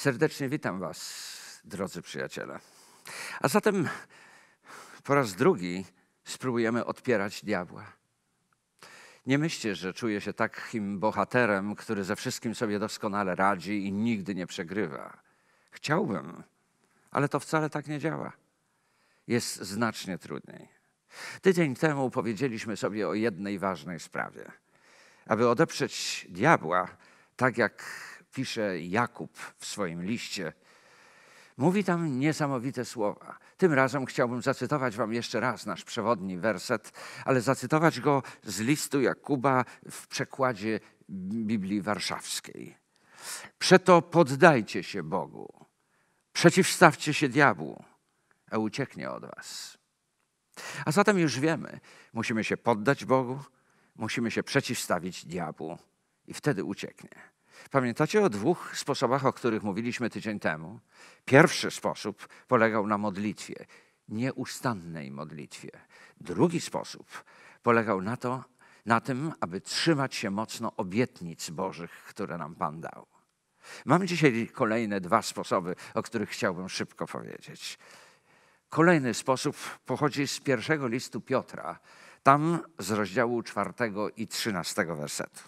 Serdecznie witam Was, drodzy przyjaciele. A zatem po raz drugi spróbujemy odpierać diabła. Nie myślcie, że czuję się takim bohaterem, który ze wszystkim sobie doskonale radzi i nigdy nie przegrywa. Chciałbym, ale to wcale tak nie działa. Jest znacznie trudniej. Tydzień temu powiedzieliśmy sobie o jednej ważnej sprawie. Aby odeprzeć diabła, tak jak pisze Jakub w swoim liście, mówi tam niesamowite słowa. Tym razem chciałbym zacytować Wam jeszcze raz nasz przewodni werset, ale zacytować go z listu Jakuba w przekładzie Biblii Warszawskiej. Przeto poddajcie się Bogu, przeciwstawcie się diabłu, a ucieknie od Was. A zatem już wiemy, musimy się poddać Bogu, musimy się przeciwstawić diabłu i wtedy ucieknie. Pamiętacie o dwóch sposobach, o których mówiliśmy tydzień temu? Pierwszy sposób polegał na modlitwie, nieustannej modlitwie. Drugi sposób polegał na, to, na tym, aby trzymać się mocno obietnic Bożych, które nam Pan dał. Mam dzisiaj kolejne dwa sposoby, o których chciałbym szybko powiedzieć. Kolejny sposób pochodzi z pierwszego listu Piotra, tam z rozdziału czwartego i trzynastego wersetu.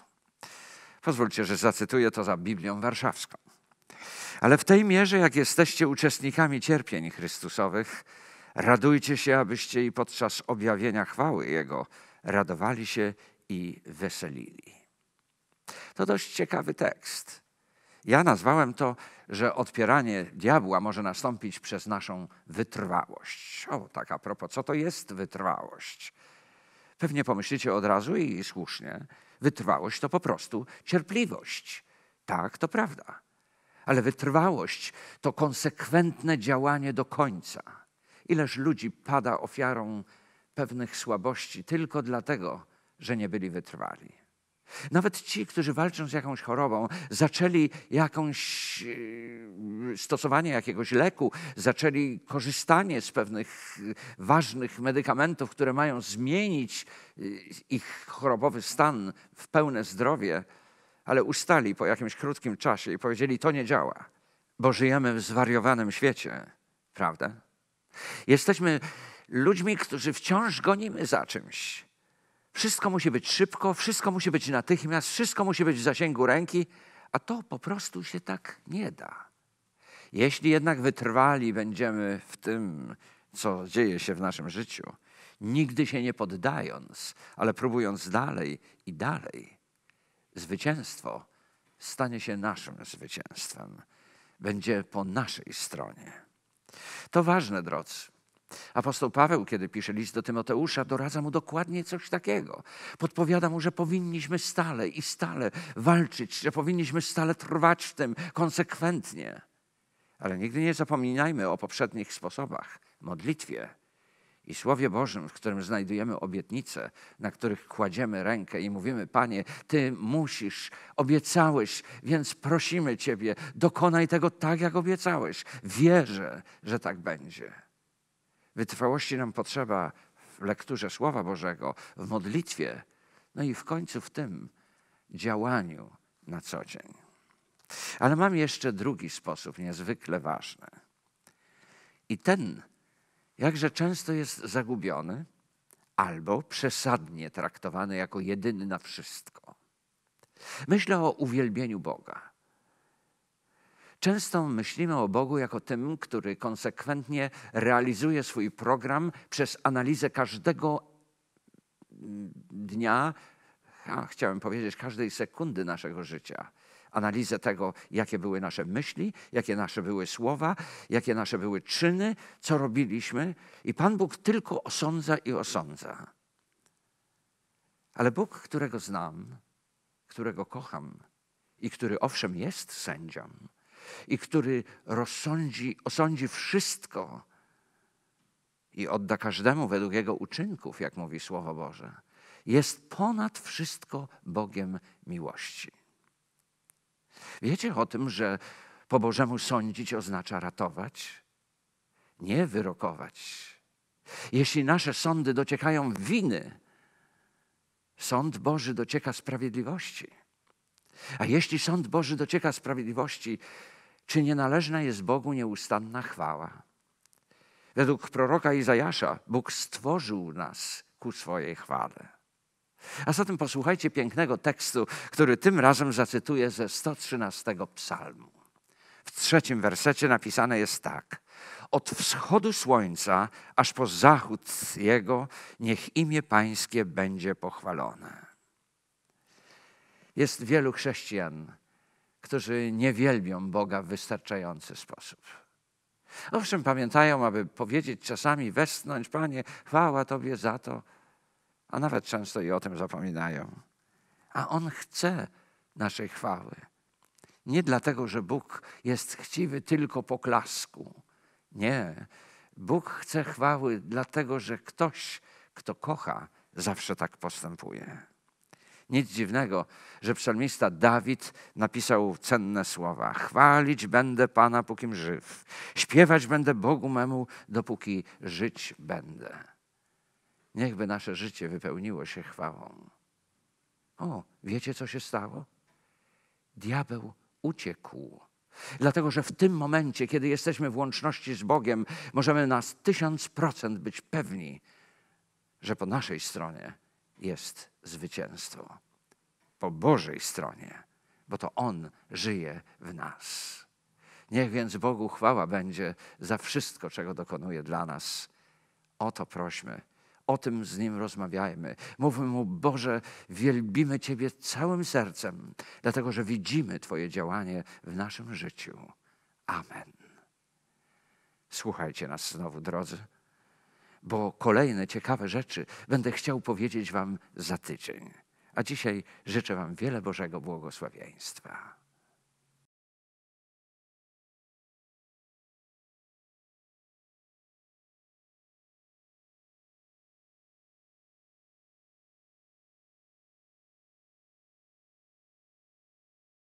Pozwólcie, że zacytuję to za Biblią Warszawską. Ale w tej mierze, jak jesteście uczestnikami cierpień Chrystusowych, radujcie się, abyście i podczas objawienia chwały Jego radowali się i weselili. To dość ciekawy tekst. Ja nazwałem to, że odpieranie diabła może nastąpić przez naszą wytrwałość. O, tak a propos, co to jest wytrwałość? Pewnie pomyślicie od razu i słusznie, wytrwałość to po prostu cierpliwość. Tak, to prawda. Ale wytrwałość to konsekwentne działanie do końca. Ileż ludzi pada ofiarą pewnych słabości tylko dlatego, że nie byli wytrwali. Nawet ci, którzy walczą z jakąś chorobą, zaczęli jakąś yy, stosowanie jakiegoś leku, zaczęli korzystanie z pewnych ważnych medykamentów, które mają zmienić yy, ich chorobowy stan w pełne zdrowie, ale ustali po jakimś krótkim czasie i powiedzieli: To nie działa, bo żyjemy w zwariowanym świecie, prawda? Jesteśmy ludźmi, którzy wciąż gonimy za czymś. Wszystko musi być szybko, wszystko musi być natychmiast, wszystko musi być w zasięgu ręki, a to po prostu się tak nie da. Jeśli jednak wytrwali będziemy w tym, co dzieje się w naszym życiu, nigdy się nie poddając, ale próbując dalej i dalej, zwycięstwo stanie się naszym zwycięstwem, będzie po naszej stronie. To ważne, drodzy. Apostoł Paweł, kiedy pisze list do Tymoteusza, doradza mu dokładnie coś takiego. Podpowiada mu, że powinniśmy stale i stale walczyć, że powinniśmy stale trwać w tym konsekwentnie. Ale nigdy nie zapominajmy o poprzednich sposobach modlitwie i Słowie Bożym, w którym znajdujemy obietnice, na których kładziemy rękę i mówimy: Panie, Ty musisz, obiecałeś, więc prosimy Ciebie, dokonaj tego tak, jak obiecałeś. Wierzę, że tak będzie. Wytrwałości nam potrzeba w lekturze Słowa Bożego, w modlitwie, no i w końcu w tym działaniu na co dzień. Ale mam jeszcze drugi sposób, niezwykle ważny. I ten jakże często jest zagubiony albo przesadnie traktowany jako jedyny na wszystko. Myślę o uwielbieniu Boga. Często myślimy o Bogu jako tym, który konsekwentnie realizuje swój program przez analizę każdego dnia, a chciałem powiedzieć każdej sekundy naszego życia. Analizę tego, jakie były nasze myśli, jakie nasze były słowa, jakie nasze były czyny, co robiliśmy. I Pan Bóg tylko osądza i osądza. Ale Bóg, którego znam, którego kocham i który owszem jest sędzią, i który rozsądzi, osądzi wszystko i odda każdemu według jego uczynków, jak mówi Słowo Boże, jest ponad wszystko Bogiem miłości. Wiecie o tym, że po Bożemu sądzić oznacza ratować, nie wyrokować. Jeśli nasze sądy dociekają winy, sąd Boży docieka sprawiedliwości. A jeśli sąd Boży docieka sprawiedliwości, czy nie należna jest Bogu nieustanna chwała? Według proroka Izajasza Bóg stworzył nas ku swojej chwale. A zatem posłuchajcie pięknego tekstu, który tym razem zacytuję ze 113 psalmu. W trzecim wersecie napisane jest tak: Od wschodu słońca aż po zachód jego, niech imię Pańskie będzie pochwalone. Jest wielu chrześcijan, którzy nie wielbią Boga w wystarczający sposób. Owszem, pamiętają, aby powiedzieć czasami, westchnąć, Panie, chwała Tobie za to, a nawet często i o tym zapominają. A On chce naszej chwały. Nie dlatego, że Bóg jest chciwy tylko po klasku. Nie. Bóg chce chwały, dlatego że ktoś, kto kocha, zawsze tak postępuje. Nic dziwnego, że psalmista Dawid napisał cenne słowa: Chwalić będę Pana, pókim żyw, śpiewać będę Bogu memu, dopóki żyć będę. Niechby nasze życie wypełniło się chwałą. O, wiecie co się stało? Diabeł uciekł. Dlatego, że w tym momencie, kiedy jesteśmy w łączności z Bogiem, możemy na tysiąc procent być pewni, że po naszej stronie jest zwycięstwo. Po Bożej stronie, bo to On żyje w nas. Niech więc Bogu chwała będzie za wszystko, czego dokonuje dla nas. O to prośmy. O tym z Nim rozmawiajmy. Mówmy Mu, Boże, wielbimy Ciebie całym sercem, dlatego że widzimy Twoje działanie w naszym życiu. Amen. Słuchajcie nas znowu, drodzy bo kolejne ciekawe rzeczy będę chciał powiedzieć Wam za tydzień. A dzisiaj życzę Wam wiele Bożego błogosławieństwa.